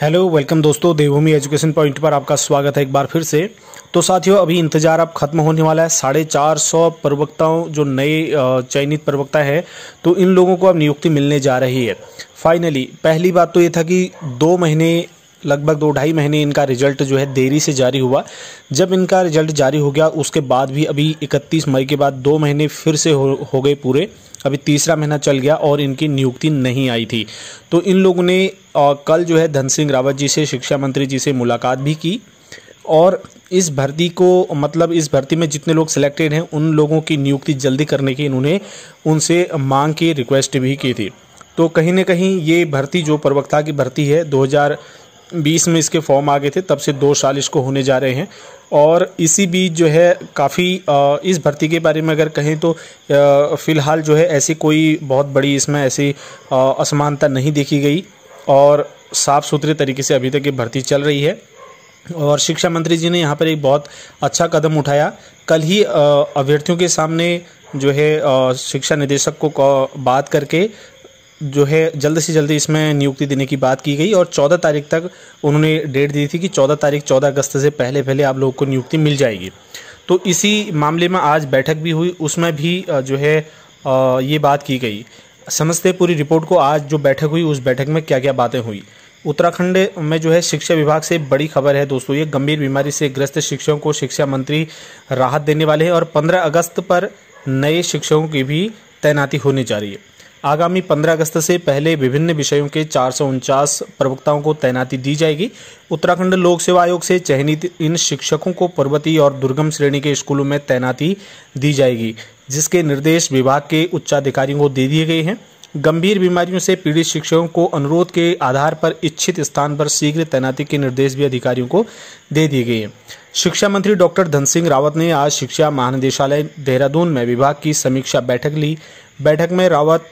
hello welcome दोस्तों देवभूमि education point पर आपका स्वागत है एक बार फिर से तो साथियों अभी इंतजार अब खत्म होने वाला है साढ़े चार सौ प्रवक्ताओं जो नए चयनित प्रवक्ता है तो इन लोगों को अब नियुक्ति मिलने जा रही है फाइनली पहली बात तो ये था कि दो महीने लगभग दो ढाई महीने इनका रिजल्ट जो है देरी से जारी हुआ जब इनका रिजल्ट जारी हो गया उसके बाद भी अभी 31 मई के बाद दो महीने फिर से हो, हो गए पूरे अभी तीसरा महीना चल गया और इनकी नियुक्ति नहीं आई थी तो इन लोगों ने आ, कल जो है धन सिंह रावत जी से शिक्षा मंत्री जी से मुलाकात भी की और इस भर्ती को मतलब इस भर्ती में जितने लोग सिलेक्टेड हैं उन लोगों की नियुक्ति जल्दी करने की इन्होंने उनसे मांग की रिक्वेस्ट भी की थी तो कहीं ना कहीं ये भर्ती जो प्रवक्ता की भर्ती है 2000 बीस में इसके फॉर्म आ गए थे तब से दो साल इसको होने जा रहे हैं और इसी बीच जो है काफ़ी इस भर्ती के बारे में अगर कहें तो फ़िलहाल जो है ऐसी कोई बहुत बड़ी इसमें ऐसी असमानता नहीं देखी गई और साफ़ सुथरे तरीके से अभी तक ये भर्ती चल रही है और शिक्षा मंत्री जी ने यहाँ पर एक बहुत अच्छा कदम उठाया कल ही अभ्यर्थियों के सामने जो है शिक्षा निदेशक को बात करके जो है जल्द से जल्द इसमें नियुक्ति देने की बात की गई और चौदह तारीख तक उन्होंने डेट दी थी कि चौदह तारीख चौदह अगस्त से पहले पहले आप लोगों को नियुक्ति मिल जाएगी तो इसी मामले में आज बैठक भी हुई उसमें भी जो है ये बात की गई समझते पूरी रिपोर्ट को आज जो बैठक हुई उस बैठक में क्या क्या बातें हुई उत्तराखंड में जो है शिक्षा विभाग से बड़ी खबर है दोस्तों ये गंभीर बीमारी से ग्रस्त शिक्षकों को शिक्षा मंत्री राहत देने वाले हैं और 15 अगस्त पर नए शिक्षकों की भी तैनाती होने जा रही है आगामी 15 अगस्त से पहले विभिन्न विषयों के चार प्रवक्ताओं को तैनाती दी जाएगी उत्तराखंड लोक सेवा आयोग से चयनित इन शिक्षकों को पर्वतीय और दुर्गम श्रेणी के स्कूलों में तैनाती दी जाएगी जिसके निर्देश विभाग के उच्चाधिकारियों को दे दिए गए हैं गंभीर बीमारियों से पीड़ित शिक्षकों को अनुरोध के आधार पर इच्छित स्थान पर शीघ्र तैनाती के निर्देश भी अधिकारियों को दे दिए गए हैं शिक्षा मंत्री डॉक्टर धन सिंह रावत ने आज शिक्षा महानिदेशालय देहरादून में विभाग की समीक्षा बैठक ली बैठक में रावत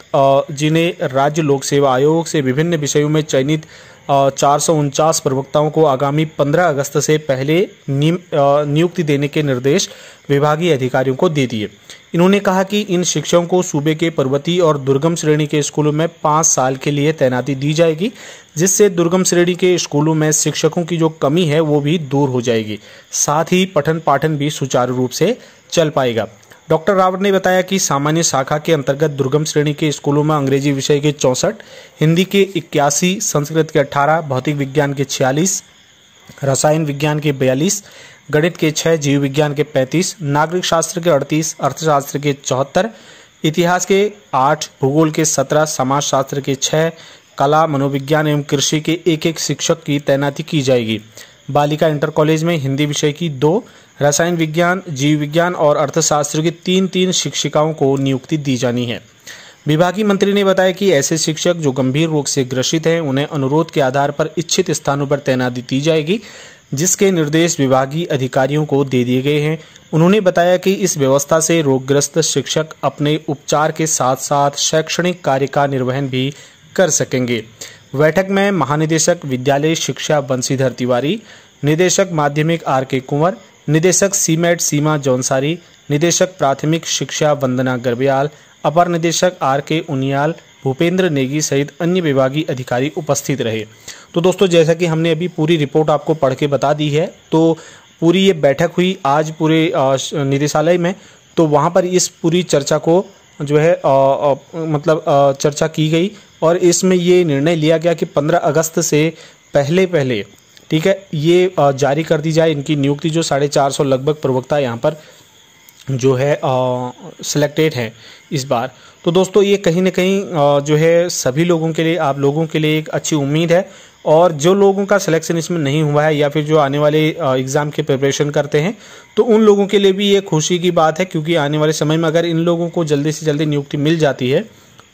जी ने राज्य लोक सेवा आयोग से विभिन्न विषयों में चयनित चार प्रवक्ताओं को आगामी 15 अगस्त से पहले नियुक्ति देने के निर्देश विभागीय अधिकारियों को दे दिए इन्होंने कहा कि इन शिक्षकों को सूबे के पर्वतीय और दुर्गम श्रेणी के स्कूलों में पाँच साल के लिए तैनाती दी जाएगी जिससे दुर्गम श्रेणी के स्कूलों में शिक्षकों की जो कमी है वो भी दूर हो जाएगी साथ ही पठन पाठन भी सुचारू रूप से चल पाएगा डॉक्टर रावत ने बताया कि सामान्य शाखा के अंतर्गत दुर्गम श्रेणी के स्कूलों में अंग्रेजी विषय के चौंसठ हिंदी के इक्यासी संस्कृत के अठारह भौतिक विज्ञान के छियालीस रसायन विज्ञान के बयालीस गणित के छः जीव विज्ञान के पैंतीस नागरिक शास्त्र के अड़तीस अर्थशास्त्र के चौहत्तर इतिहास के आठ भूगोल के सत्रह समाजशास्त्र के छः कला मनोविज्ञान एवं कृषि के एक एक शिक्षक की तैनाती की जाएगी बालिका इंटर कॉलेज में हिंदी विषय की दो रसायन विज्ञान जीव विज्ञान और अर्थशास्त्र की तीन तीन शिक्षिकाओं को नियुक्ति दी जानी है विभागीय मंत्री ने बताया कि ऐसे शिक्षक जो गंभीर रोग से ग्रसित हैं उन्हें अनुरोध के आधार पर इच्छित स्थानों पर तैनाती दी जाएगी जिसके निर्देश विभागीय अधिकारियों को दे दिए गए हैं उन्होंने बताया कि इस व्यवस्था से रोगग्रस्त शिक्षक अपने उपचार के साथ साथ शैक्षणिक कार्य का निर्वहन भी कर सकेंगे बैठक में महानिदेशक विद्यालय शिक्षा बंशीधर तिवारी निदेशक माध्यमिक आर के कुंवर निदेशक सीमेट सीमा जौनसारी निदेशक प्राथमिक शिक्षा वंदना गर्ब्याल अपर निदेशक आर के उनियाल भूपेंद्र नेगी सहित अन्य विभागीय अधिकारी उपस्थित रहे तो दोस्तों जैसा कि हमने अभी पूरी रिपोर्ट आपको पढ़ के बता दी है तो पूरी ये बैठक हुई आज पूरे निदेशालय में तो वहाँ पर इस पूरी चर्चा को जो है आ, आ, मतलब आ, चर्चा की गई और इसमें ये निर्णय लिया गया कि 15 अगस्त से पहले पहले ठीक है ये जारी कर दी जाए इनकी नियुक्ति जो साढ़े चार सौ लगभग प्रवक्ता यहाँ पर जो है सिलेक्टेड है इस बार तो दोस्तों ये कहीं ना कहीं जो है सभी लोगों के लिए आप लोगों के लिए एक अच्छी उम्मीद है और जो लोगों का सिलेक्शन इसमें नहीं हुआ है या फिर जो आने वाले एग्ज़ाम के प्रिपरेशन करते हैं तो उन लोगों के लिए भी ये खुशी की बात है क्योंकि आने वाले समय में अगर इन लोगों को जल्दी से जल्दी नियुक्ति मिल जाती है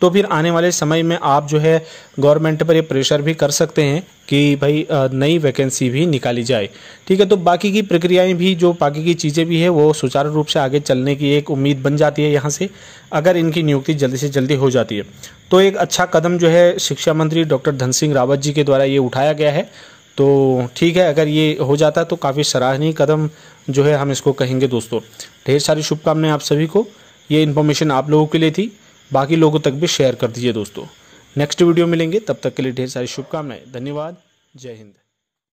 तो फिर आने वाले समय में आप जो है गवर्नमेंट पर ये प्रेशर भी कर सकते हैं कि भाई नई वैकेंसी भी निकाली जाए ठीक है तो बाकी की प्रक्रियाएं भी जो बाकी की चीज़ें भी है वो सुचारू रूप से आगे चलने की एक उम्मीद बन जाती है यहाँ से अगर इनकी नियुक्ति जल्दी से जल्दी हो जाती है तो एक अच्छा कदम जो है शिक्षा मंत्री डॉक्टर धन सिंह रावत जी के द्वारा ये उठाया गया है तो ठीक है अगर ये हो जाता तो काफ़ी सराहनीय कदम जो है हम इसको कहेंगे दोस्तों ढेर सारी शुभकामनाएं आप सभी को ये इन्फॉर्मेशन आप लोगों के लिए थी बाकी लोगों तक भी शेयर कर दीजिए दोस्तों नेक्स्ट वीडियो मिलेंगे तब तक के लिए ढेर सारी शुभकामनाएं धन्यवाद जय हिंद